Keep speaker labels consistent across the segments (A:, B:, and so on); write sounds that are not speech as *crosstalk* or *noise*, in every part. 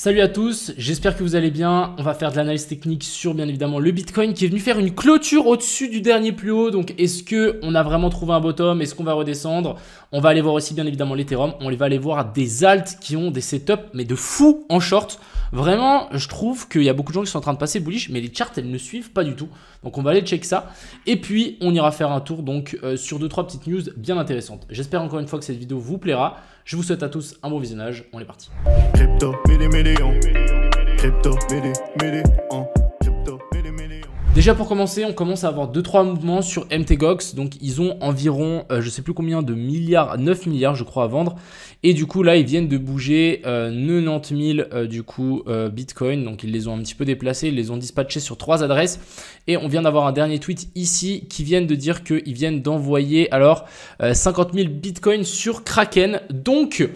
A: Salut à tous, j'espère que vous allez bien. On va faire de l'analyse technique sur bien évidemment le Bitcoin qui est venu faire une clôture au-dessus du dernier plus haut. Donc est-ce que on a vraiment trouvé un bottom Est-ce qu'on va redescendre On va aller voir aussi bien évidemment l'Ethereum, on va aller voir des alts qui ont des setups mais de fou en short. Vraiment, je trouve qu'il y a beaucoup de gens qui sont en train de passer bullish mais les charts elles ne suivent pas du tout. Donc on va aller check ça et puis on ira faire un tour donc euh, sur deux trois petites news bien intéressantes. J'espère encore une fois que cette vidéo vous plaira. Je vous souhaite à tous un bon visionnage. On est parti. Crypto, millions, crypto, mêlé millions, Déjà pour commencer, on commence à avoir 2-3 mouvements sur MTGOX. Donc ils ont environ, je euh, je sais plus combien de milliards, 9 milliards je crois à vendre. Et du coup là, ils viennent de bouger 90 euh, 000 euh, du coup Bitcoin. Donc ils les ont un petit peu déplacés, ils les ont dispatchés sur trois adresses. Et on vient d'avoir un dernier tweet ici qui vient de dire qu'ils viennent d'envoyer alors 50 000 Bitcoin sur Kraken. Donc...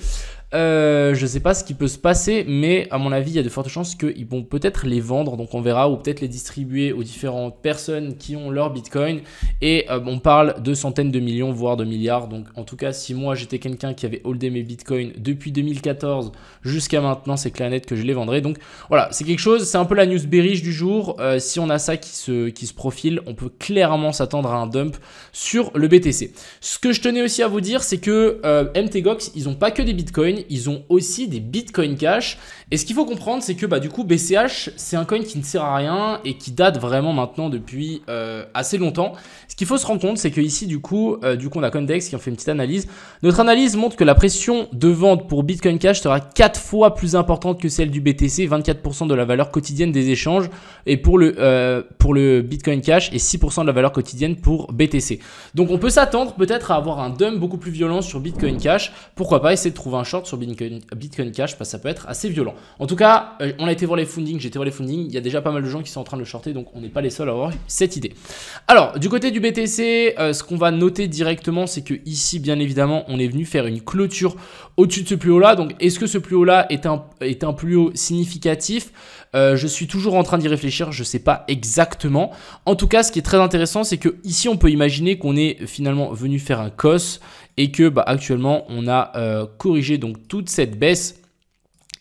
A: Euh, je sais pas ce qui peut se passer, mais à mon avis, il y a de fortes chances qu'ils vont peut-être les vendre, donc on verra, ou peut-être les distribuer aux différentes personnes qui ont leur Bitcoin. Et euh, on parle de centaines de millions, voire de milliards. Donc en tout cas, si moi j'étais quelqu'un qui avait holdé mes Bitcoins depuis 2014 jusqu'à maintenant, c'est clair et net que je les vendrais. Donc voilà, c'est quelque chose, c'est un peu la news bearish du jour. Euh, si on a ça qui se, qui se profile, on peut clairement s'attendre à un dump sur le BTC. Ce que je tenais aussi à vous dire, c'est que MTGOX, ils ont pas que des Bitcoins ils ont aussi des Bitcoin Cash. Et ce qu'il faut comprendre, c'est que bah, du coup, BCH, c'est un coin qui ne sert à rien et qui date vraiment maintenant depuis euh, assez longtemps. Ce qu'il faut se rendre compte, c'est que ici, du coup, euh, du coup, on a Condex qui en fait une petite analyse. Notre analyse montre que la pression de vente pour Bitcoin Cash sera 4 fois plus importante que celle du BTC, 24% de la valeur quotidienne des échanges, et pour le, euh, pour le Bitcoin Cash, et 6% de la valeur quotidienne pour BTC. Donc on peut s'attendre peut-être à avoir un dump beaucoup plus violent sur Bitcoin Cash. Pourquoi pas essayer de trouver un short Bitcoin, Cash parce bah, que ça peut être assez violent. En tout cas, euh, on a été voir les fundings, j'ai été voir les fundings, il y a déjà pas mal de gens qui sont en train de le shorter, donc on n'est pas les seuls à avoir cette idée. Alors, du côté du BTC, euh, ce qu'on va noter directement, c'est que ici, bien évidemment, on est venu faire une clôture au-dessus de ce plus haut-là. Donc, est-ce que ce plus haut-là est un, est un plus haut significatif euh, Je suis toujours en train d'y réfléchir, je ne sais pas exactement. En tout cas, ce qui est très intéressant, c'est que ici, on peut imaginer qu'on est finalement venu faire un COS et que bah, actuellement on a euh, corrigé donc toute cette baisse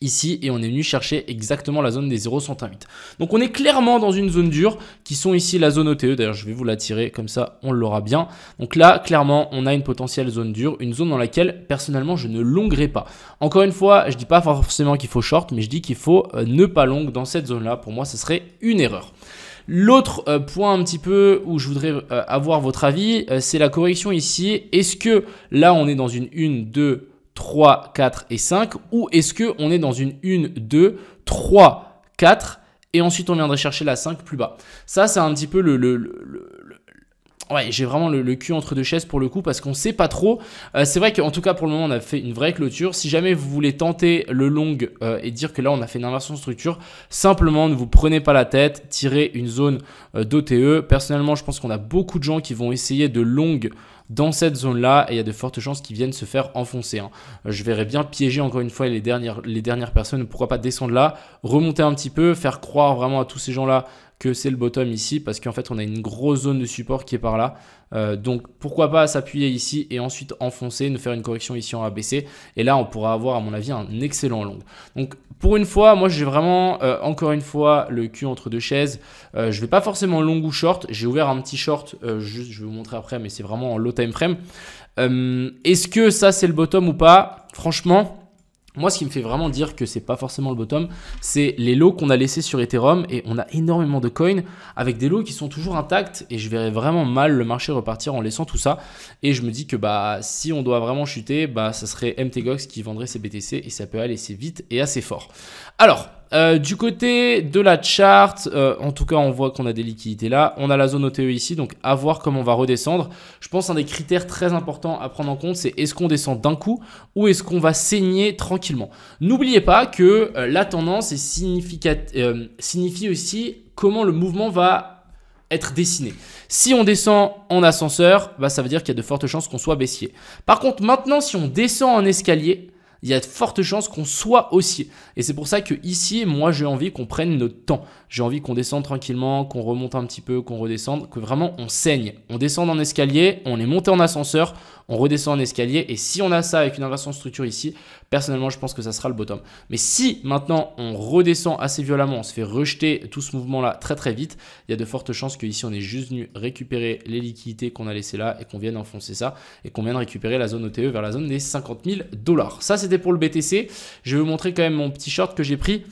A: ici et on est venu chercher exactement la zone des 0,108. Donc on est clairement dans une zone dure qui sont ici la zone OTE. D'ailleurs, je vais vous la tirer comme ça, on l'aura bien. Donc là, clairement, on a une potentielle zone dure, une zone dans laquelle personnellement je ne longerai pas. Encore une fois, je dis pas forcément qu'il faut short, mais je dis qu'il faut euh, ne pas long dans cette zone-là. Pour moi, ce serait une erreur. L'autre euh, point un petit peu où je voudrais euh, avoir votre avis, euh, c'est la correction ici. Est-ce que là, on est dans une 1, 2, 3, 4 et 5 ou est-ce que on est dans une 1, 2, 3, 4 et ensuite on viendrait chercher la 5 plus bas. Ça, c'est un petit peu le, le, ouais, j'ai vraiment le, cul entre deux chaises pour le coup parce qu'on sait pas trop. Euh, c'est vrai qu'en tout cas pour le moment on a fait une vraie clôture. Si jamais vous voulez tenter le long euh, et dire que là on a fait une inversion de structure, simplement ne vous prenez pas la tête, tirez une zone euh, d'OTE. Personnellement je pense qu'on a beaucoup de gens qui vont essayer de long dans cette zone-là et il y a de fortes chances qu'ils viennent se faire enfoncer. Hein. Je verrais bien piéger encore une fois les dernières, les dernières personnes, pourquoi pas descendre là, remonter un petit peu, faire croire vraiment à tous ces gens-là que c'est le bottom ici parce qu'en fait on a une grosse zone de support qui est par là. Euh, donc pourquoi pas s'appuyer ici et ensuite enfoncer, nous faire une correction ici en ABC et là on pourra avoir à mon avis un excellent long. Donc pour une fois, moi j'ai vraiment euh, encore une fois le cul entre deux chaises. Euh, je vais pas forcément long ou short, j'ai ouvert un petit short, juste je vais vous montrer après mais c'est vraiment en low time frame. Est-ce que ça c'est le bottom ou pas Franchement, moi, ce qui me fait vraiment dire que c'est pas forcément le bottom, c'est les lots qu'on a laissés sur Ethereum et on a énormément de coins avec des lots qui sont toujours intacts et je verrais vraiment mal le marché repartir en laissant tout ça. Et je me dis que bah si on doit vraiment chuter, bah ça serait MTGOX qui vendrait ses BTC et ça peut aller assez vite et assez fort. Alors, euh, du côté de la charte, euh, en tout cas, on voit qu'on a des liquidités là. On a la zone OTE ici, donc à voir comment on va redescendre. Je pense un des critères très importants à prendre en compte, c'est est-ce qu'on descend d'un coup ou est-ce qu'on va saigner tranquillement. N'oubliez pas que euh, la tendance signifie aussi comment le mouvement va être dessiné. Si on descend en ascenseur, bah, ça veut dire qu'il y a de fortes chances qu'on soit baissier. Par contre, maintenant, si on descend en escalier, il y a de fortes chances qu'on soit haussier. Et c'est pour ça que ici, moi, j'ai envie qu'on prenne notre temps. J'ai envie qu'on descende tranquillement, qu'on remonte un petit peu, qu'on redescende, que vraiment on saigne. On descend en escalier, on est monté en ascenseur, on redescend en escalier. Et si on a ça avec une inversion structure ici, personnellement, je pense que ça sera le bottom. Mais si maintenant on redescend assez violemment, on se fait rejeter tout ce mouvement-là très très vite, il y a de fortes chances que ici on ait juste venu récupérer les liquidités qu'on a laissées là et qu'on vienne enfoncer ça et qu'on vienne récupérer la zone OTE vers la zone des 50 000 dollars. Ça, c'est pour le BTC. Je vais vous montrer quand même mon petit short que j'ai pris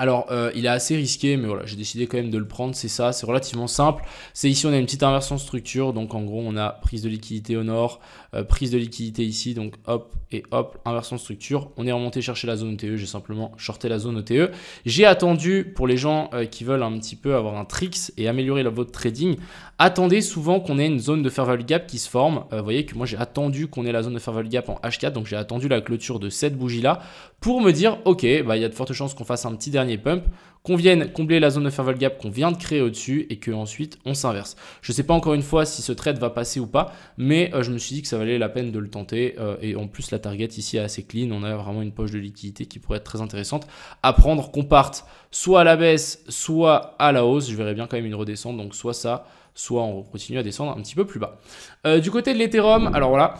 A: alors, euh, il est assez risqué, mais voilà, j'ai décidé quand même de le prendre, c'est ça, c'est relativement simple. C'est ici, on a une petite inversion structure, donc en gros, on a prise de liquidité au nord, euh, prise de liquidité ici, donc hop et hop, inversion structure. On est remonté chercher la zone OTE, j'ai simplement shorté la zone OTE. J'ai attendu, pour les gens euh, qui veulent un petit peu avoir un tricks et améliorer votre trading, attendez souvent qu'on ait une zone de fair value gap qui se forme. vous voyez que moi, j'ai attendu qu'on ait la zone de fair value gap en H4, donc j'ai attendu la clôture de cette bougie-là pour me dire, ok, bah, il y a de fortes chances qu'on fasse un petit dernier et pump, qu'on vienne combler la zone de ferval gap qu'on vient de créer au-dessus et que ensuite on s'inverse. Je ne sais pas encore une fois si ce trade va passer ou pas, mais euh, je me suis dit que ça valait la peine de le tenter euh, et en plus la target ici est assez clean, on a vraiment une poche de liquidité qui pourrait être très intéressante à prendre qu'on parte soit à la baisse, soit à la hausse, je verrais bien quand même une redescente, donc soit ça, soit on continue à descendre un petit peu plus bas. Euh, du côté de l'Ethereum, alors voilà,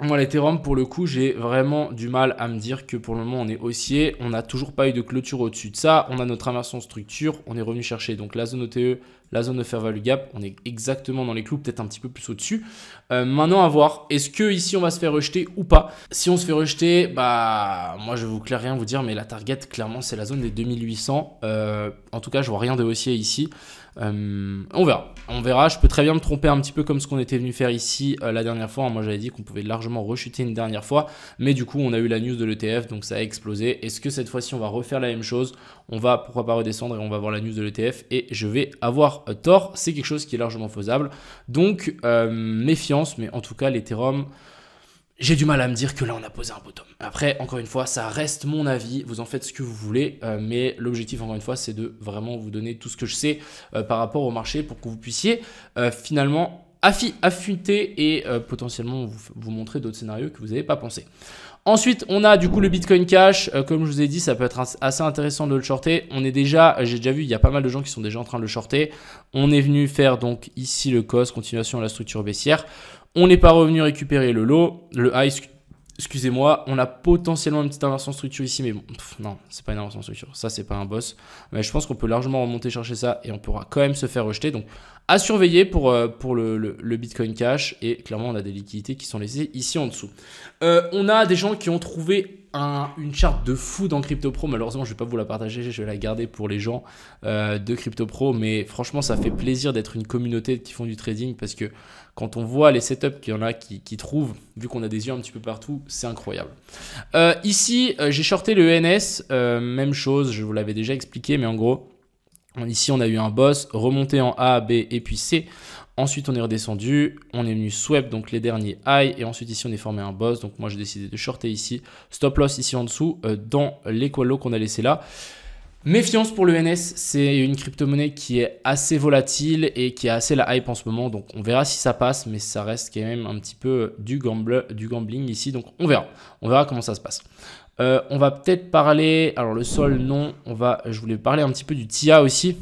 A: moi, l'Ethereum, pour le coup, j'ai vraiment du mal à me dire que pour le moment, on est haussier. On n'a toujours pas eu de clôture au-dessus de ça. On a notre inversion structure. On est revenu chercher donc la zone OTE la zone de fair value gap, on est exactement dans les clous, peut-être un petit peu plus au-dessus. Euh, maintenant, à voir, est-ce que ici on va se faire rejeter ou pas Si on se fait rejeter, bah moi je vous clair rien vous dire, mais la target clairement c'est la zone des 2800. Euh, en tout cas, je vois rien de haussier ici. Euh, on verra, on verra. Je peux très bien me tromper un petit peu comme ce qu'on était venu faire ici la dernière fois. Moi j'avais dit qu'on pouvait largement rechuter une dernière fois, mais du coup on a eu la news de l'ETF, donc ça a explosé. Est-ce que cette fois-ci on va refaire la même chose On va pourquoi pas redescendre et on va voir la news de l'ETF et je vais avoir euh, tort, c'est quelque chose qui est largement faisable. Donc, euh, méfiance, mais en tout cas, l'Ethereum, j'ai du mal à me dire que là, on a posé un bottom. Après, encore une fois, ça reste mon avis, vous en faites ce que vous voulez, euh, mais l'objectif, encore une fois, c'est de vraiment vous donner tout ce que je sais par rapport au marché pour que vous puissiez finalement affûter et potentiellement vous, vous montrer d'autres scénarios que vous n'avez pas pensé. Ensuite, on a du coup le Bitcoin Cash. Euh, comme je vous ai dit, ça peut être assez intéressant de le shorter. On est déjà, j'ai déjà vu, il y a pas mal de gens qui sont déjà en train de le shorter. On est venu faire donc ici le COS, continuation de la structure baissière. On n'est pas revenu récupérer le lot, le high, excusez-moi, on a potentiellement une petite inversion structure ici, mais bon, non, c'est pas une inversion structure, ça c'est pas un boss. Mais je pense qu'on peut largement remonter chercher ça et on pourra quand même se faire rejeter. Donc à surveiller pour, euh, pour le, Bitcoin Cash et clairement on a des liquidités qui sont laissées ici en dessous. Euh, on a des gens qui ont trouvé une charte de fou dans CryptoPro. Malheureusement, je ne vais pas vous la partager, je vais la garder pour les gens euh, de CryptoPro. Mais franchement, ça fait plaisir d'être une communauté qui font du trading parce que quand on voit les setups qu'il y en a qui, trouvent, vu qu'on a des yeux un petit peu partout, c'est incroyable. Euh, ici, euh, j'ai shorté le NS, même chose, je vous l'avais déjà expliqué, mais en gros, Ici, on a eu un boss remonté en A, B et puis C. Ensuite, on est redescendu, on est venu sweep, donc les derniers high, et ensuite ici on est formé un boss. Donc moi j'ai décidé de shorter ici, stop loss ici en dessous, dans euh, dans l'équalo qu'on a laissé là. Méfiance pour le NS, c'est une crypto-monnaie qui est assez volatile et qui a assez la hype en ce moment. Donc on verra si ça passe, mais ça reste quand même un petit peu du, gambling ici. Donc on verra, on verra comment ça se passe. Euh, on va peut-être parler, alors le sol non, on va, je voulais parler un petit peu du TIA aussi.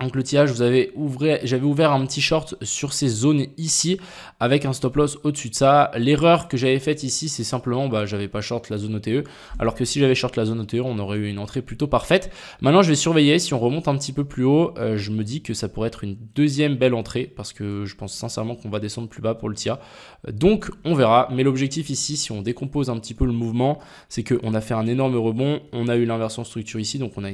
A: Donc le tirage, vous avez ouvert, j'avais ouvert un petit short sur ces zones ici avec un stop loss au-dessus de ça. L'erreur que j'avais faite ici, c'est simplement, bah, j'avais pas short la zone OTE, alors que si j'avais short la zone OTE, on aurait eu une entrée plutôt parfaite. Maintenant, je vais surveiller. Si on remonte un petit peu plus haut, euh, je me dis que ça pourrait être une deuxième belle entrée parce que je pense sincèrement qu'on va descendre plus bas pour le TIA. Donc, on verra. Mais l'objectif ici, si on décompose un petit peu le mouvement, c'est qu'on a fait un énorme rebond, on a eu l'inversion structure ici, donc on a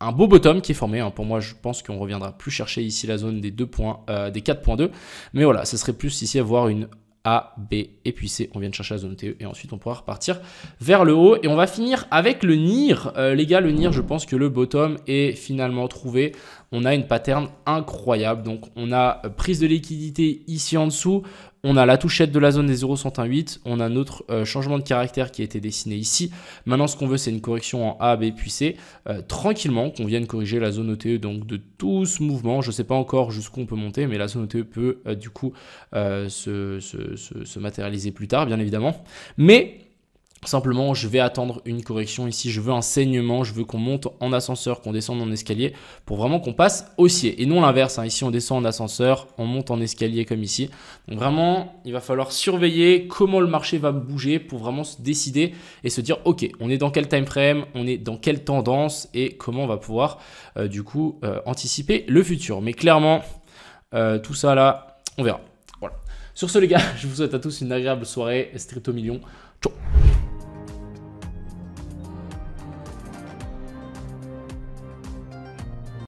A: un beau bottom qui est formé. Hein. Pour moi, je pense que on reviendra plus chercher ici la zone des 2 points, 4.2. Euh, Mais voilà, ce serait plus ici avoir une a, B et puis C. On vient de chercher la zone TE et ensuite on pourra repartir vers le haut. Et on va finir avec le NIR. Euh, les gars, le NIR, je pense que le bottom est finalement trouvé on a une pattern incroyable. Donc on a euh, prise de liquidité ici en dessous, on a la touchette de la zone des 0,118, on a notre euh, changement de caractère qui a été dessiné ici. Maintenant, ce qu'on veut, c'est une correction en A, B puis C, euh, tranquillement, qu'on vienne corriger la zone OTE donc, de tout ce mouvement. Je ne sais pas encore jusqu'où on peut monter, mais la zone OTE peut du coup se, se matérialiser plus tard, bien évidemment. Mais Simplement, je vais attendre une correction ici. Je veux un saignement. Je veux qu'on monte en ascenseur, qu'on descende en escalier pour vraiment qu'on passe haussier et non l'inverse. Hein. Ici, on descend en ascenseur, on monte en escalier comme ici. Donc, vraiment, il va falloir surveiller comment le marché va bouger pour vraiment se décider et se dire ok, on est dans quel time frame, on est dans quelle tendance et comment on va pouvoir euh, du coup euh, anticiper le futur. Mais clairement, euh, tout ça là, on verra. Voilà. Sur ce, les gars, *laughs* je vous souhaite à tous une agréable soirée. au million. Ciao.